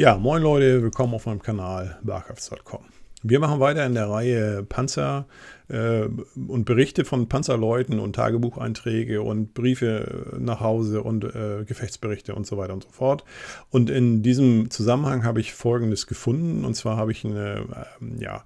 Ja, moin Leute, willkommen auf meinem Kanal barkrafts.com. Wir machen weiter in der Reihe Panzer äh, und Berichte von Panzerleuten und Tagebucheinträge und Briefe nach Hause und äh, Gefechtsberichte und so weiter und so fort. Und in diesem Zusammenhang habe ich Folgendes gefunden. Und zwar habe ich eine, äh, ja,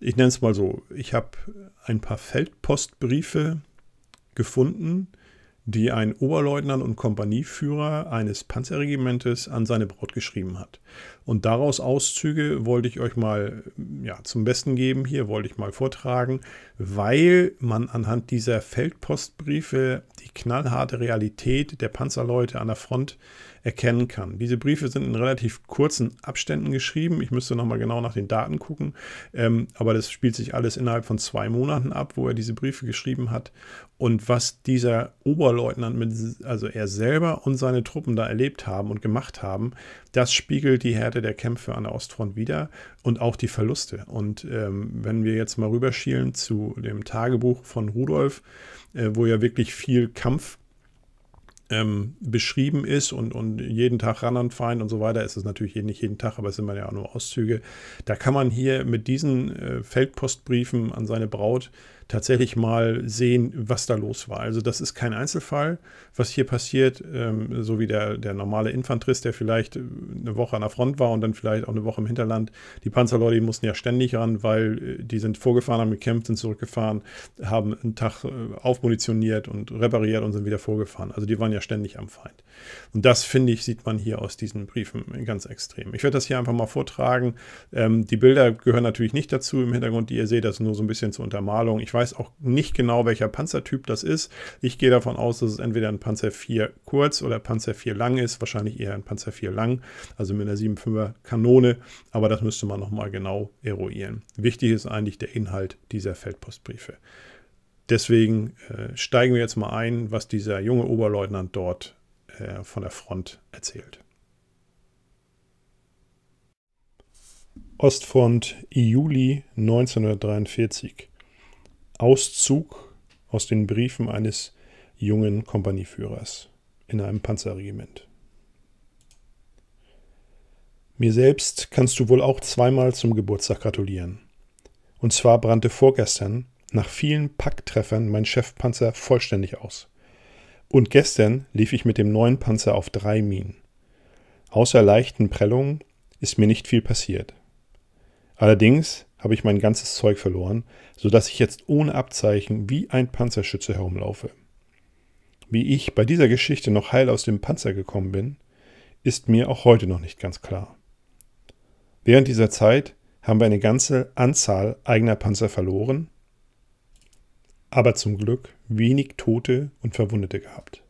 ich nenne es mal so, ich habe ein paar Feldpostbriefe gefunden, die ein Oberleutnant und Kompanieführer eines Panzerregimentes an seine Braut geschrieben hat. Und daraus Auszüge wollte ich euch mal ja, zum Besten geben, hier wollte ich mal vortragen, weil man anhand dieser Feldpostbriefe die knallharte Realität der Panzerleute an der Front äh, erkennen kann. Diese Briefe sind in relativ kurzen Abständen geschrieben. Ich müsste nochmal genau nach den Daten gucken. Ähm, aber das spielt sich alles innerhalb von zwei Monaten ab, wo er diese Briefe geschrieben hat. Und was dieser Oberleutnant, mit, also er selber und seine Truppen da erlebt haben und gemacht haben, das spiegelt die Härte der Kämpfe an der Ostfront wieder und auch die Verluste. Und ähm, wenn wir jetzt mal rüberschielen zu dem Tagebuch von Rudolf, äh, wo ja wirklich viel Kampf ähm, beschrieben ist und, und jeden Tag ran rananfallen und so weiter, ist es natürlich nicht jeden Tag, aber es sind ja auch nur Auszüge. Da kann man hier mit diesen äh, Feldpostbriefen an seine Braut tatsächlich mal sehen, was da los war. Also das ist kein Einzelfall, was hier passiert, ähm, so wie der, der normale Infanterist, der vielleicht äh, eine Woche an der Front war und dann vielleicht auch eine Woche im Hinterland. Die Panzerleute, die mussten ja ständig ran, weil äh, die sind vorgefahren, haben gekämpft, sind zurückgefahren, haben einen Tag äh, aufmunitioniert und repariert und sind wieder vorgefahren. Also die waren ja ständig am Feind. Und das, finde ich, sieht man hier aus diesen Briefen ganz extrem. Ich werde das hier einfach mal vortragen. Ähm, die Bilder gehören natürlich nicht dazu im Hintergrund, die ihr seht, das ist nur so ein bisschen zur Untermalung. Ich weiß weiß auch nicht genau, welcher Panzertyp das ist. Ich gehe davon aus, dass es entweder ein Panzer 4 kurz oder Panzer 4 lang ist. Wahrscheinlich eher ein Panzer 4 lang, also mit einer 7,5er Kanone. Aber das müsste man nochmal genau eruieren. Wichtig ist eigentlich der Inhalt dieser Feldpostbriefe. Deswegen äh, steigen wir jetzt mal ein, was dieser junge Oberleutnant dort äh, von der Front erzählt. Ostfront Juli 1943. Auszug aus den Briefen eines jungen Kompanieführers in einem Panzerregiment. Mir selbst kannst du wohl auch zweimal zum Geburtstag gratulieren. Und zwar brannte vorgestern nach vielen Packtreffern mein Chefpanzer vollständig aus. Und gestern lief ich mit dem neuen Panzer auf drei Minen. Außer leichten Prellungen ist mir nicht viel passiert. Allerdings habe ich mein ganzes Zeug verloren, sodass ich jetzt ohne Abzeichen wie ein Panzerschütze herumlaufe. Wie ich bei dieser Geschichte noch heil aus dem Panzer gekommen bin, ist mir auch heute noch nicht ganz klar. Während dieser Zeit haben wir eine ganze Anzahl eigener Panzer verloren, aber zum Glück wenig Tote und Verwundete gehabt.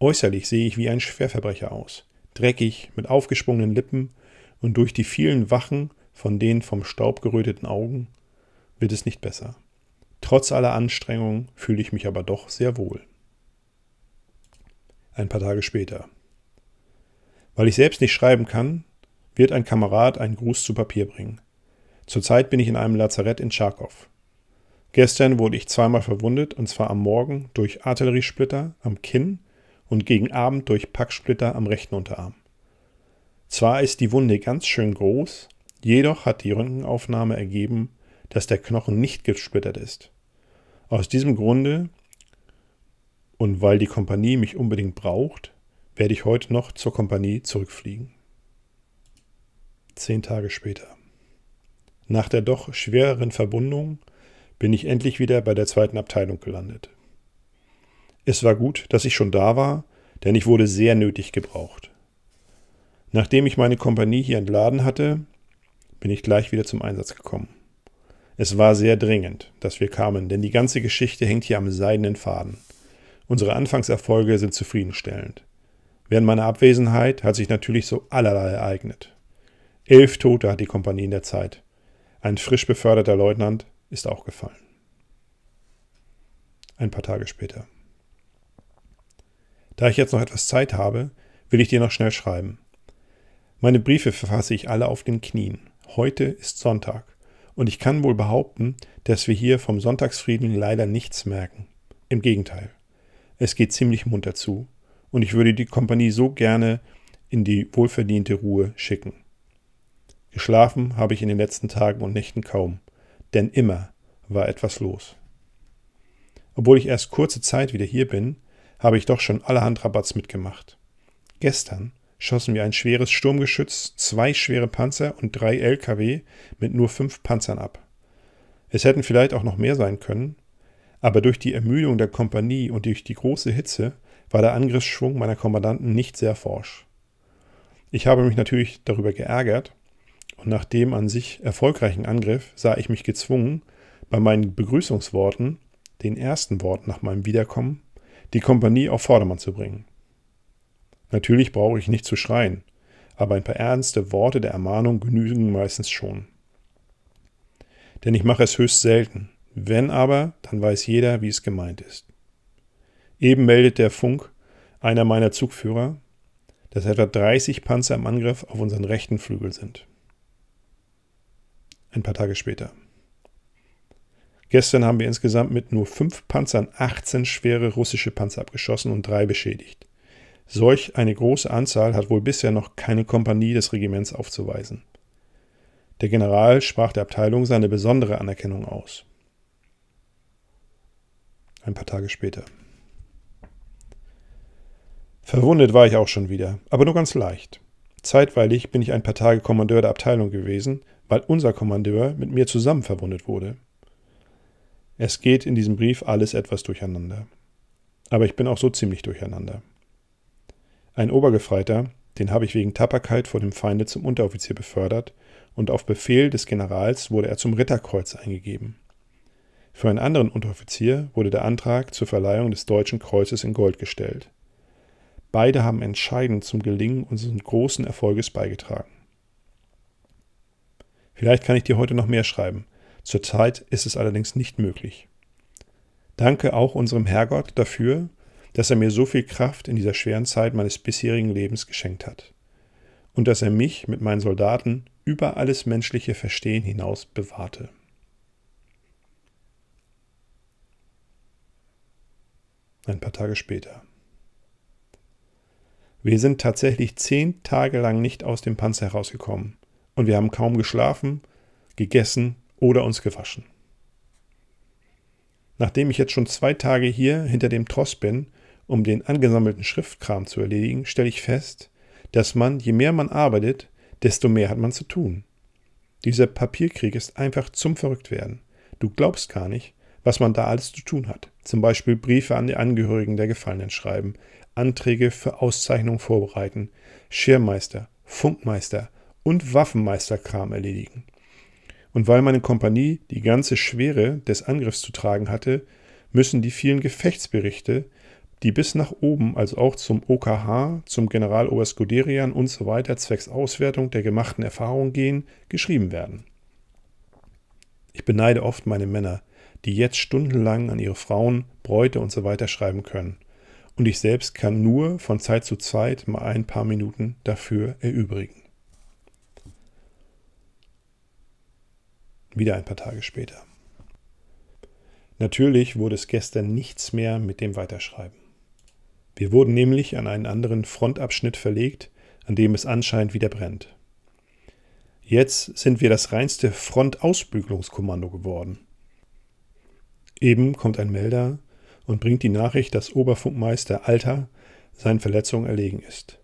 Äußerlich sehe ich wie ein Schwerverbrecher aus, dreckig, mit aufgesprungenen Lippen und durch die vielen Wachen von den vom Staub geröteten Augen, wird es nicht besser. Trotz aller Anstrengungen fühle ich mich aber doch sehr wohl. Ein paar Tage später. Weil ich selbst nicht schreiben kann, wird ein Kamerad einen Gruß zu Papier bringen. Zurzeit bin ich in einem Lazarett in Tscharkow. Gestern wurde ich zweimal verwundet, und zwar am Morgen durch Artilleriesplitter am Kinn und gegen Abend durch Packsplitter am rechten Unterarm. Zwar ist die Wunde ganz schön groß, Jedoch hat die Röntgenaufnahme ergeben, dass der Knochen nicht gesplittert ist. Aus diesem Grunde und weil die Kompanie mich unbedingt braucht, werde ich heute noch zur Kompanie zurückfliegen. Zehn Tage später. Nach der doch schwereren Verbundung bin ich endlich wieder bei der zweiten Abteilung gelandet. Es war gut, dass ich schon da war, denn ich wurde sehr nötig gebraucht. Nachdem ich meine Kompanie hier entladen hatte, bin ich gleich wieder zum Einsatz gekommen. Es war sehr dringend, dass wir kamen, denn die ganze Geschichte hängt hier am seidenen Faden. Unsere Anfangserfolge sind zufriedenstellend. Während meiner Abwesenheit hat sich natürlich so allerlei ereignet. Elf Tote hat die Kompanie in der Zeit. Ein frisch beförderter Leutnant ist auch gefallen. Ein paar Tage später. Da ich jetzt noch etwas Zeit habe, will ich dir noch schnell schreiben. Meine Briefe verfasse ich alle auf den Knien. Heute ist Sonntag. Und ich kann wohl behaupten, dass wir hier vom Sonntagsfrieden leider nichts merken. Im Gegenteil. Es geht ziemlich munter zu. Und ich würde die Kompanie so gerne in die wohlverdiente Ruhe schicken. Geschlafen habe ich in den letzten Tagen und Nächten kaum, denn immer war etwas los. Obwohl ich erst kurze Zeit wieder hier bin, habe ich doch schon allerhand Rabatz mitgemacht. Gestern schossen wir ein schweres Sturmgeschütz, zwei schwere Panzer und drei LKW mit nur fünf Panzern ab. Es hätten vielleicht auch noch mehr sein können, aber durch die Ermüdung der Kompanie und durch die große Hitze war der Angriffsschwung meiner Kommandanten nicht sehr forsch. Ich habe mich natürlich darüber geärgert und nach dem an sich erfolgreichen Angriff sah ich mich gezwungen, bei meinen Begrüßungsworten, den ersten Worten nach meinem Wiederkommen, die Kompanie auf Vordermann zu bringen. Natürlich brauche ich nicht zu schreien, aber ein paar ernste Worte der Ermahnung genügen meistens schon. Denn ich mache es höchst selten. Wenn aber, dann weiß jeder, wie es gemeint ist. Eben meldet der Funk, einer meiner Zugführer, dass etwa 30 Panzer im Angriff auf unseren rechten Flügel sind. Ein paar Tage später. Gestern haben wir insgesamt mit nur fünf Panzern 18 schwere russische Panzer abgeschossen und drei beschädigt. Solch eine große Anzahl hat wohl bisher noch keine Kompanie des Regiments aufzuweisen. Der General sprach der Abteilung seine besondere Anerkennung aus. Ein paar Tage später. Verwundet war ich auch schon wieder, aber nur ganz leicht. Zeitweilig bin ich ein paar Tage Kommandeur der Abteilung gewesen, weil unser Kommandeur mit mir zusammen verwundet wurde. Es geht in diesem Brief alles etwas durcheinander. Aber ich bin auch so ziemlich durcheinander. Ein Obergefreiter, den habe ich wegen Tapferkeit vor dem Feinde zum Unteroffizier befördert, und auf Befehl des Generals wurde er zum Ritterkreuz eingegeben. Für einen anderen Unteroffizier wurde der Antrag zur Verleihung des Deutschen Kreuzes in Gold gestellt. Beide haben entscheidend zum Gelingen unseres großen Erfolges beigetragen. Vielleicht kann ich dir heute noch mehr schreiben. Zurzeit ist es allerdings nicht möglich. Danke auch unserem Herrgott dafür, dass er mir so viel Kraft in dieser schweren Zeit meines bisherigen Lebens geschenkt hat. Und dass er mich mit meinen Soldaten über alles menschliche Verstehen hinaus bewahrte. Ein paar Tage später. Wir sind tatsächlich zehn Tage lang nicht aus dem Panzer herausgekommen und wir haben kaum geschlafen, gegessen oder uns gewaschen. Nachdem ich jetzt schon zwei Tage hier hinter dem Tross bin um den angesammelten Schriftkram zu erledigen, stelle ich fest, dass man, je mehr man arbeitet, desto mehr hat man zu tun. Dieser Papierkrieg ist einfach zum Verrücktwerden. Du glaubst gar nicht, was man da alles zu tun hat. Zum Beispiel Briefe an die Angehörigen der Gefallenen schreiben, Anträge für Auszeichnung vorbereiten, Schirmmeister, Funkmeister und Waffenmeisterkram erledigen. Und weil meine Kompanie die ganze Schwere des Angriffs zu tragen hatte, müssen die vielen Gefechtsberichte, die bis nach oben, also auch zum OKH, zum Generaloberst Guderian und so weiter zwecks Auswertung der gemachten Erfahrung gehen, geschrieben werden. Ich beneide oft meine Männer, die jetzt stundenlang an ihre Frauen, Bräute und so weiter schreiben können. Und ich selbst kann nur von Zeit zu Zeit mal ein paar Minuten dafür erübrigen. Wieder ein paar Tage später. Natürlich wurde es gestern nichts mehr mit dem Weiterschreiben. Wir wurden nämlich an einen anderen Frontabschnitt verlegt, an dem es anscheinend wieder brennt. Jetzt sind wir das reinste Frontausbügelungskommando geworden. Eben kommt ein Melder und bringt die Nachricht, dass Oberfunkmeister Alter seinen Verletzungen erlegen ist.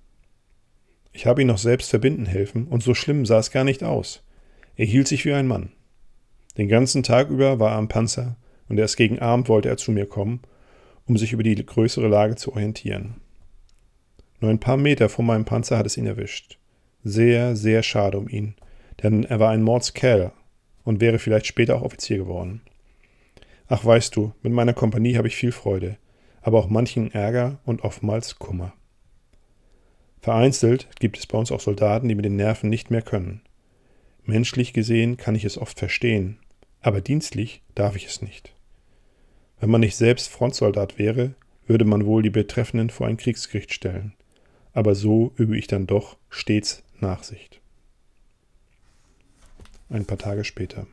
Ich habe ihn noch selbst verbinden helfen und so schlimm sah es gar nicht aus. Er hielt sich wie ein Mann. Den ganzen Tag über war er am Panzer und erst gegen Abend wollte er zu mir kommen um sich über die größere Lage zu orientieren. Nur ein paar Meter vor meinem Panzer hat es ihn erwischt. Sehr, sehr schade um ihn, denn er war ein Mordskerl und wäre vielleicht später auch Offizier geworden. Ach weißt du, mit meiner Kompanie habe ich viel Freude, aber auch manchen Ärger und oftmals Kummer. Vereinzelt gibt es bei uns auch Soldaten, die mit den Nerven nicht mehr können. Menschlich gesehen kann ich es oft verstehen, aber dienstlich darf ich es nicht. Wenn man nicht selbst Frontsoldat wäre, würde man wohl die Betreffenden vor ein Kriegsgericht stellen. Aber so übe ich dann doch stets Nachsicht. Ein paar Tage später.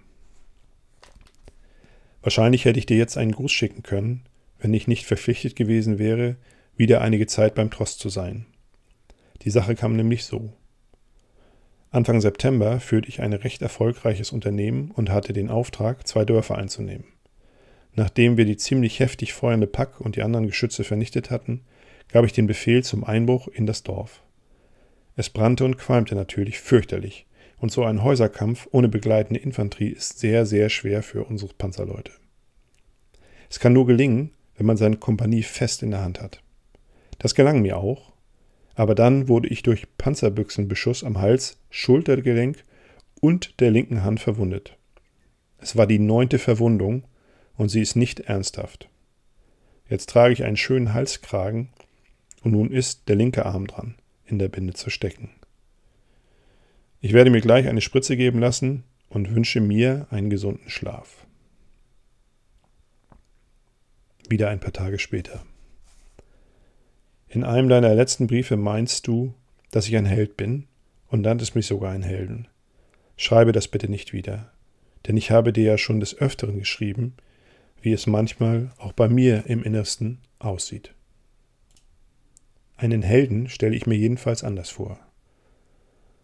Wahrscheinlich hätte ich dir jetzt einen Gruß schicken können, wenn ich nicht verpflichtet gewesen wäre, wieder einige Zeit beim Trost zu sein. Die Sache kam nämlich so. Anfang September führte ich ein recht erfolgreiches Unternehmen und hatte den Auftrag, zwei Dörfer einzunehmen. Nachdem wir die ziemlich heftig feuernde Pack und die anderen Geschütze vernichtet hatten, gab ich den Befehl zum Einbruch in das Dorf. Es brannte und qualmte natürlich fürchterlich, und so ein Häuserkampf ohne begleitende Infanterie ist sehr, sehr schwer für unsere Panzerleute. Es kann nur gelingen, wenn man seine Kompanie fest in der Hand hat. Das gelang mir auch, aber dann wurde ich durch Panzerbüchsenbeschuss am Hals, Schultergelenk und der linken Hand verwundet. Es war die neunte Verwundung und sie ist nicht ernsthaft. Jetzt trage ich einen schönen Halskragen und nun ist der linke Arm dran, in der Binde zu stecken. Ich werde mir gleich eine Spritze geben lassen und wünsche mir einen gesunden Schlaf. Wieder ein paar Tage später. In einem deiner letzten Briefe meinst du, dass ich ein Held bin und nanntest mich sogar ein Helden. Schreibe das bitte nicht wieder, denn ich habe dir ja schon des Öfteren geschrieben, wie es manchmal auch bei mir im Innersten aussieht. Einen Helden stelle ich mir jedenfalls anders vor.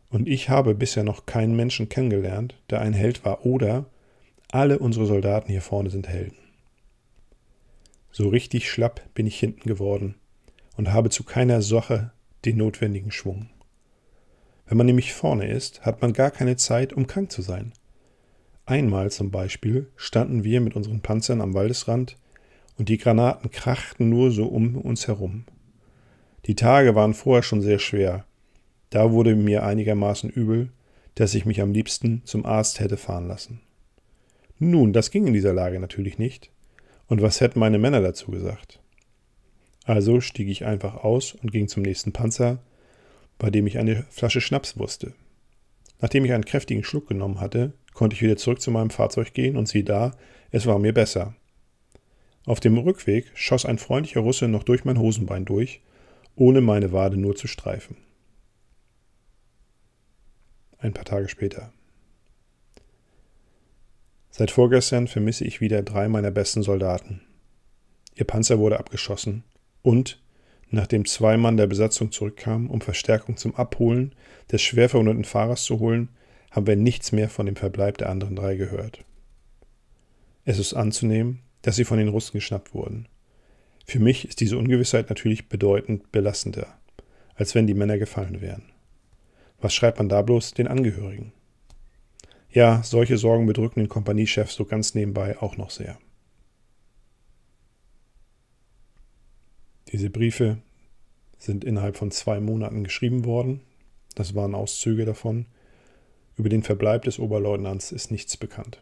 Und ich habe bisher noch keinen Menschen kennengelernt, der ein Held war oder alle unsere Soldaten hier vorne sind Helden. So richtig schlapp bin ich hinten geworden und habe zu keiner Sache den notwendigen Schwung. Wenn man nämlich vorne ist, hat man gar keine Zeit, um krank zu sein. Einmal zum Beispiel standen wir mit unseren Panzern am Waldesrand und die Granaten krachten nur so um uns herum. Die Tage waren vorher schon sehr schwer. Da wurde mir einigermaßen übel, dass ich mich am liebsten zum Arzt hätte fahren lassen. Nun, das ging in dieser Lage natürlich nicht. Und was hätten meine Männer dazu gesagt? Also stieg ich einfach aus und ging zum nächsten Panzer, bei dem ich eine Flasche Schnaps wusste. Nachdem ich einen kräftigen Schluck genommen hatte, konnte ich wieder zurück zu meinem Fahrzeug gehen und siehe da, es war mir besser. Auf dem Rückweg schoss ein freundlicher Russe noch durch mein Hosenbein durch, ohne meine Wade nur zu streifen. Ein paar Tage später. Seit vorgestern vermisse ich wieder drei meiner besten Soldaten. Ihr Panzer wurde abgeschossen und, nachdem zwei Mann der Besatzung zurückkamen, um Verstärkung zum Abholen des schwer verwundeten Fahrers zu holen, haben wir nichts mehr von dem Verbleib der anderen drei gehört. Es ist anzunehmen, dass sie von den Russen geschnappt wurden. Für mich ist diese Ungewissheit natürlich bedeutend belastender, als wenn die Männer gefallen wären. Was schreibt man da bloß den Angehörigen? Ja, solche Sorgen bedrücken den Kompaniechef so ganz nebenbei auch noch sehr. Diese Briefe sind innerhalb von zwei Monaten geschrieben worden. Das waren Auszüge davon. Über den Verbleib des Oberleutnants ist nichts bekannt.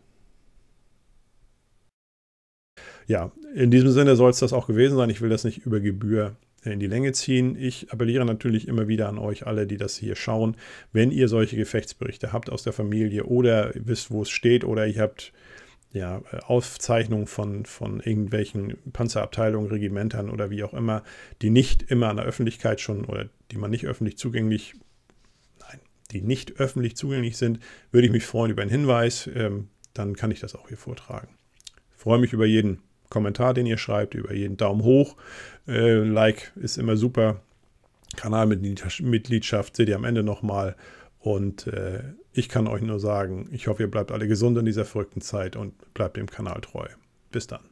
Ja, in diesem Sinne soll es das auch gewesen sein. Ich will das nicht über Gebühr äh, in die Länge ziehen. Ich appelliere natürlich immer wieder an euch alle, die das hier schauen. Wenn ihr solche Gefechtsberichte habt aus der Familie oder wisst, wo es steht oder ihr habt ja, äh, Aufzeichnungen von, von irgendwelchen Panzerabteilungen, Regimentern oder wie auch immer, die nicht immer an der Öffentlichkeit schon oder die man nicht öffentlich zugänglich die nicht öffentlich zugänglich sind, würde ich mich freuen über einen Hinweis. Ähm, dann kann ich das auch hier vortragen. Ich freue mich über jeden Kommentar, den ihr schreibt, über jeden Daumen hoch. Äh, like ist immer super. Kanalmitgliedschaft seht ihr am Ende nochmal. Und äh, ich kann euch nur sagen, ich hoffe, ihr bleibt alle gesund in dieser verrückten Zeit und bleibt dem Kanal treu. Bis dann.